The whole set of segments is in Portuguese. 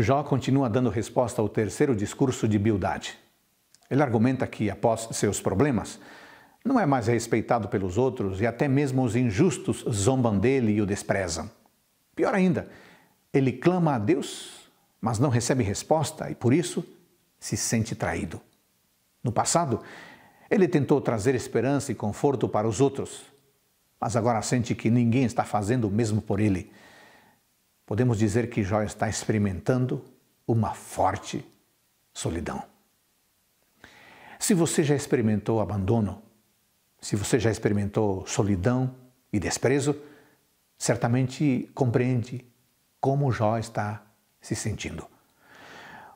Jó continua dando resposta ao terceiro discurso de Bildade. Ele argumenta que, após seus problemas, não é mais respeitado pelos outros e até mesmo os injustos zombam dele e o desprezam. Pior ainda, ele clama a Deus, mas não recebe resposta e por isso se sente traído. No passado, ele tentou trazer esperança e conforto para os outros, mas agora sente que ninguém está fazendo o mesmo por ele podemos dizer que Jó está experimentando uma forte solidão. Se você já experimentou abandono, se você já experimentou solidão e desprezo, certamente compreende como Jó está se sentindo.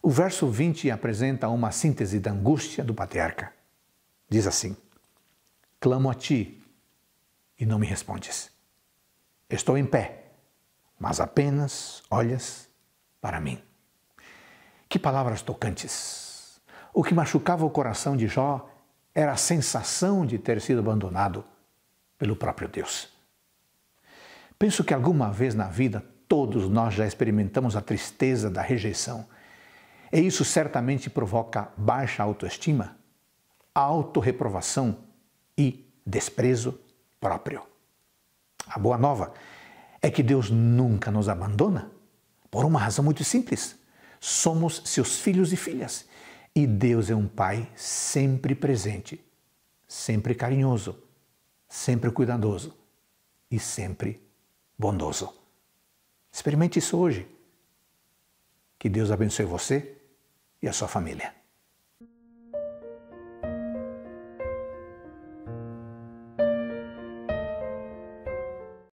O verso 20 apresenta uma síntese da angústia do patriarca. Diz assim: Clamo a ti e não me respondes. Estou em pé mas apenas olhas para mim. Que palavras tocantes! O que machucava o coração de Jó era a sensação de ter sido abandonado pelo próprio Deus. Penso que alguma vez na vida todos nós já experimentamos a tristeza da rejeição. E isso certamente provoca baixa autoestima, autorreprovação e desprezo próprio. A boa nova é que Deus nunca nos abandona, por uma razão muito simples. Somos seus filhos e filhas, e Deus é um Pai sempre presente, sempre carinhoso, sempre cuidadoso e sempre bondoso. Experimente isso hoje. Que Deus abençoe você e a sua família.